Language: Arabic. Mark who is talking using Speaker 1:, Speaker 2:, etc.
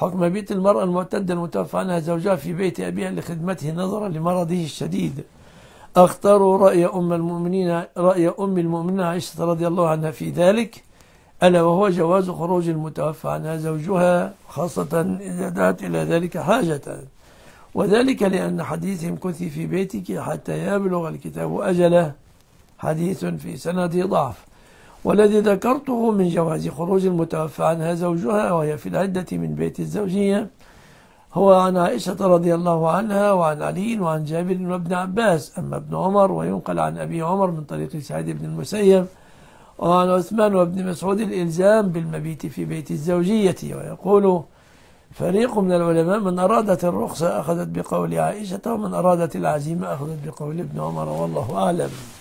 Speaker 1: حكم بيت المرأة المعتدة المتوفى عنها زوجها في بيت أبيها لخدمته نظرا لمرضه الشديد اختاروا رأي أم المؤمنين رأي أم المؤمنين عائشة رضي الله عنها في ذلك ألا وهو جواز خروج المتوفى عنها زوجها خاصة إذا دعت إلى ذلك حاجة وذلك لأن حديث امكثي في بيتك حتى يبلغ الكتاب أجله حديث في سنة ضعف والذي ذكرته من جواز خروج المتوفى عنها زوجها وهي في العدة من بيت الزوجية هو عن عائشة رضي الله عنها وعن علي وعن جابر وابن عباس أما ابن عمر وينقل عن أبي عمر من طريق سعيد بن المسيب وعن عثمان وابن مسعود الإلزام بالمبيت في بيت الزوجية ويقول فريق من العلماء من أرادت الرخصة أخذت بقول عائشة ومن أرادت العزيمة أخذت بقول ابن عمر والله أعلم